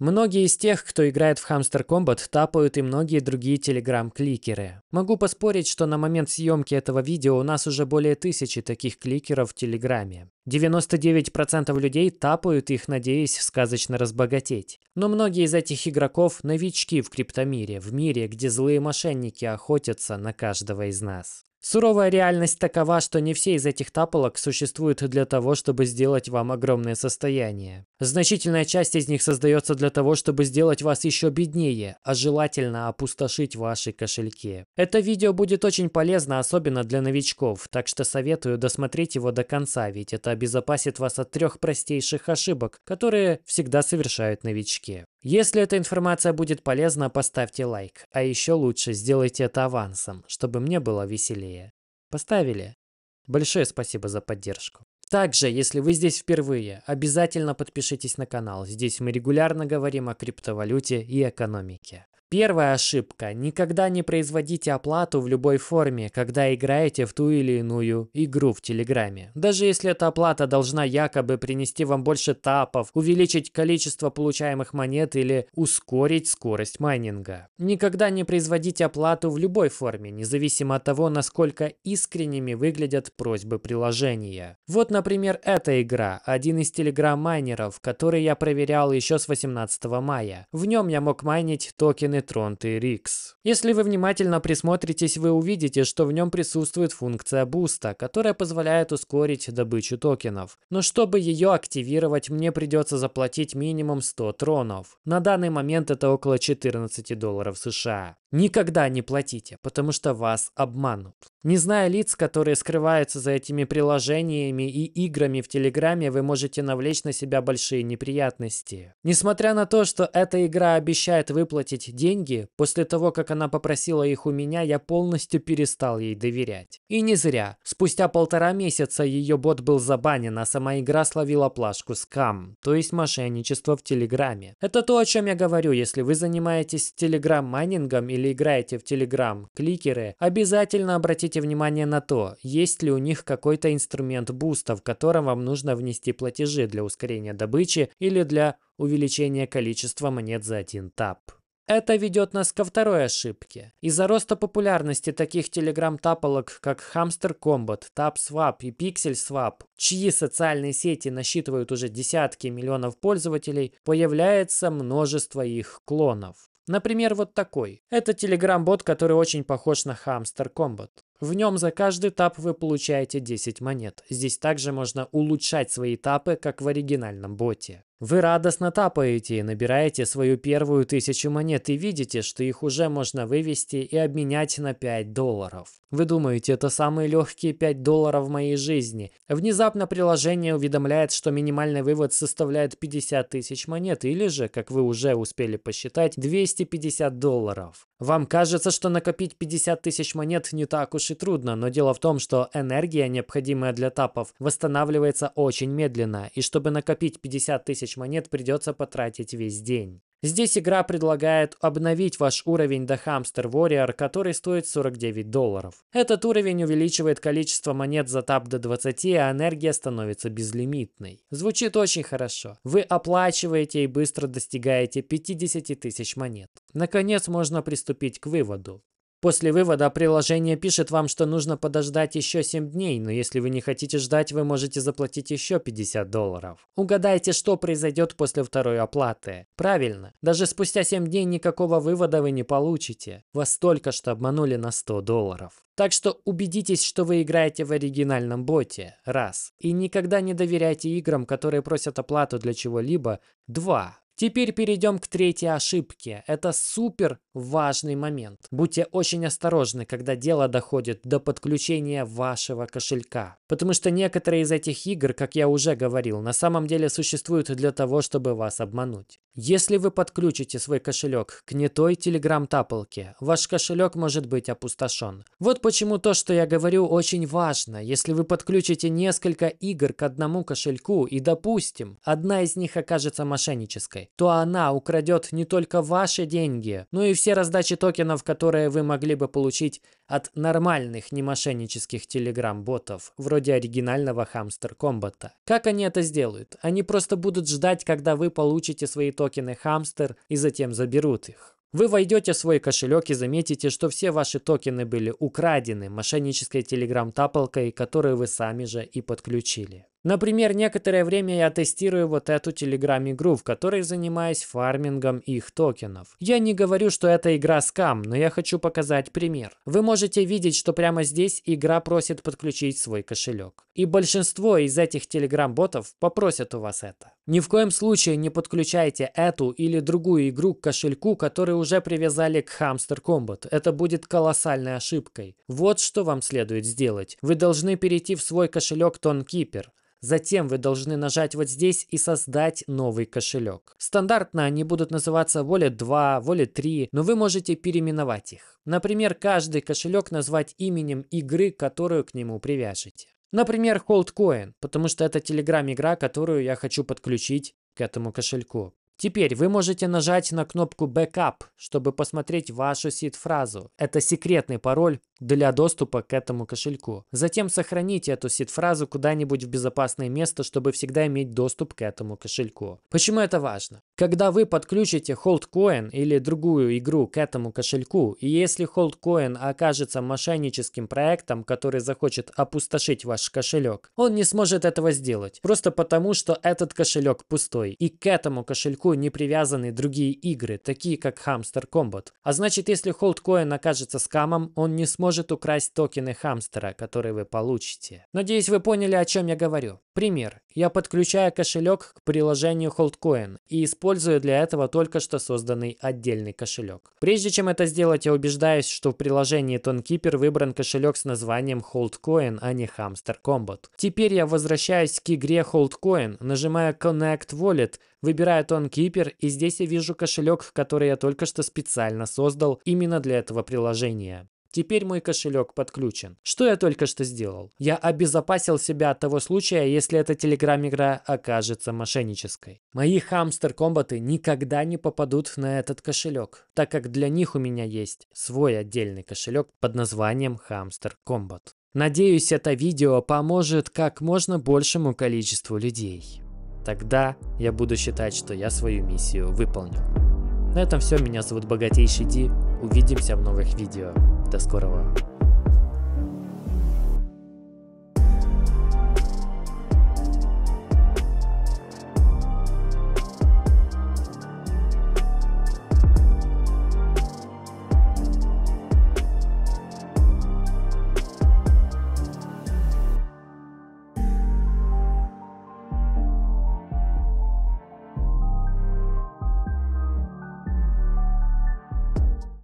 Многие из тех, кто играет в Hamster Combat, тапают и многие другие телеграм-кликеры. Могу поспорить, что на момент съемки этого видео у нас уже более тысячи таких кликеров в телеграме. 99% людей тапают их, надеясь сказочно разбогатеть. Но многие из этих игроков – новички в криптомире, в мире, где злые мошенники охотятся на каждого из нас. Суровая реальность такова, что не все из этих тапалок существуют для того, чтобы сделать вам огромное состояние. Значительная часть из них создается для того, чтобы сделать вас еще беднее, а желательно опустошить ваши кошельки. Это видео будет очень полезно, особенно для новичков, так что советую досмотреть его до конца, ведь это обезопасит вас от трех простейших ошибок, которые всегда совершают новички. Если эта информация будет полезна, поставьте лайк. А еще лучше сделайте это авансом, чтобы мне было веселее. Поставили? Большое спасибо за поддержку. Также, если вы здесь впервые, обязательно подпишитесь на канал. Здесь мы регулярно говорим о криптовалюте и экономике. Первая ошибка – никогда не производите оплату в любой форме, когда играете в ту или иную игру в Телеграме. Даже если эта оплата должна якобы принести вам больше тапов, увеличить количество получаемых монет или ускорить скорость майнинга. Никогда не производите оплату в любой форме, независимо от того, насколько искренними выглядят просьбы приложения. Вот, например, эта игра – один из Телеграм-майнеров, который я проверял еще с 18 мая. В нем я мог майнить токены Neutron Рикс. Если вы внимательно присмотритесь, вы увидите, что в нем присутствует функция буста, которая позволяет ускорить добычу токенов. Но чтобы ее активировать, мне придется заплатить минимум 100 тронов. На данный момент это около 14 долларов США. Никогда не платите, потому что вас обманут. Не зная лиц, которые скрываются за этими приложениями и играми в Телеграме, вы можете навлечь на себя большие неприятности. Несмотря на то, что эта игра обещает выплатить деньги, после того, как она попросила их у меня, я полностью перестал ей доверять. И не зря. Спустя полтора месяца ее бот был забанен, а сама игра словила плашку скам, то есть мошенничество в Телеграме. Это то, о чем я говорю, если вы занимаетесь Телеграм-майнингом или играете в Телеграм-кликеры, обязательно обратите обратите внимание на то, есть ли у них какой-то инструмент буста, в котором вам нужно внести платежи для ускорения добычи или для увеличения количества монет за один тап. Это ведет нас ко второй ошибке. Из-за роста популярности таких телеграм таполок как Hamster Combat, TapSwap и PixelSwap, чьи социальные сети насчитывают уже десятки миллионов пользователей, появляется множество их клонов. Например, вот такой. Это телеграм-бот, который очень похож на Hamster Combat. В нем за каждый этап вы получаете 10 монет. Здесь также можно улучшать свои этапы, как в оригинальном боте. Вы радостно тапаете и набираете свою первую тысячу монет и видите, что их уже можно вывести и обменять на 5 долларов. Вы думаете, это самые легкие 5 долларов в моей жизни. Внезапно приложение уведомляет, что минимальный вывод составляет 50 тысяч монет или же, как вы уже успели посчитать, 250 долларов. Вам кажется, что накопить 50 тысяч монет не так уж и трудно, но дело в том, что энергия, необходимая для тапов, восстанавливается очень медленно, и чтобы накопить 50 тысяч тысяч монет придется потратить весь день. Здесь игра предлагает обновить ваш уровень до Hamster Warrior, который стоит 49 долларов. Этот уровень увеличивает количество монет за тап до 20, а энергия становится безлимитной. Звучит очень хорошо. Вы оплачиваете и быстро достигаете 50 тысяч монет. Наконец можно приступить к выводу. После вывода приложение пишет вам, что нужно подождать еще 7 дней, но если вы не хотите ждать, вы можете заплатить еще 50 долларов. Угадайте, что произойдет после второй оплаты. Правильно, даже спустя 7 дней никакого вывода вы не получите. Вас только что обманули на 100 долларов. Так что убедитесь, что вы играете в оригинальном боте, раз. И никогда не доверяйте играм, которые просят оплату для чего-либо, два. Теперь перейдем к третьей ошибке. Это супер важный момент. Будьте очень осторожны, когда дело доходит до подключения вашего кошелька. Потому что некоторые из этих игр, как я уже говорил, на самом деле существуют для того, чтобы вас обмануть. Если вы подключите свой кошелек к не той телеграм-тапалке, ваш кошелек может быть опустошен. Вот почему то, что я говорю, очень важно. Если вы подключите несколько игр к одному кошельку и, допустим, одна из них окажется мошеннической, то она украдет не только ваши деньги, но и все раздачи токенов, которые вы могли бы получить от нормальных не мошеннических телеграм-ботов, вроде оригинального Хамстер Комбата. Как они это сделают? Они просто будут ждать, когда вы получите свои токены Хамстер и затем заберут их. Вы войдете в свой кошелек и заметите, что все ваши токены были украдены мошеннической телеграм-тапалкой, которую вы сами же и подключили. Например, некоторое время я тестирую вот эту телеграм-игру, в которой занимаюсь фармингом их токенов. Я не говорю, что это игра скам, но я хочу показать пример. Вы можете видеть, что прямо здесь игра просит подключить свой кошелек. И большинство из этих телеграм-ботов попросят у вас это. Ни в коем случае не подключайте эту или другую игру к кошельку, который уже привязали к Hamster Combat. Это будет колоссальной ошибкой. Вот что вам следует сделать. Вы должны перейти в свой кошелек Тонкипер. Затем вы должны нажать вот здесь и создать новый кошелек. Стандартно они будут называться Wallet 2, Wallet 3, но вы можете переименовать их. Например, каждый кошелек назвать именем игры, которую к нему привяжете. Например, Holdcoin, потому что это Telegram-игра, которую я хочу подключить к этому кошельку. Теперь вы можете нажать на кнопку Backup, чтобы посмотреть вашу сид-фразу. Это секретный пароль, для доступа к этому кошельку. Затем сохраните эту сид-фразу куда-нибудь в безопасное место, чтобы всегда иметь доступ к этому кошельку. Почему это важно? Когда вы подключите HoldCoin или другую игру к этому кошельку, и если HoldCoin окажется мошенническим проектом, который захочет опустошить ваш кошелек, он не сможет этого сделать, просто потому что этот кошелек пустой, и к этому кошельку не привязаны другие игры, такие как Hamster Combat. А значит, если HoldCoin окажется скамом, он не сможет может украсть токены хамстера, которые вы получите. Надеюсь, вы поняли, о чем я говорю. Пример. Я подключаю кошелек к приложению Holdcoin и использую для этого только что созданный отдельный кошелек. Прежде чем это сделать, я убеждаюсь, что в приложении Tonkeeper выбран кошелек с названием Holdcoin, а не Hamster Combat. Теперь я возвращаюсь к игре Holdcoin, нажимаю Connect Wallet, выбираю Tonkeeper и здесь я вижу кошелек, который я только что специально создал именно для этого приложения. Теперь мой кошелек подключен. Что я только что сделал? Я обезопасил себя от того случая, если эта телеграм-игра окажется мошеннической. Мои хамстер-комбаты никогда не попадут на этот кошелек, так как для них у меня есть свой отдельный кошелек под названием Хамстер Комбат. Надеюсь, это видео поможет как можно большему количеству людей. Тогда я буду считать, что я свою миссию выполнил. На этом все, меня зовут Богатейший Ди, увидимся в новых видео. До скорого!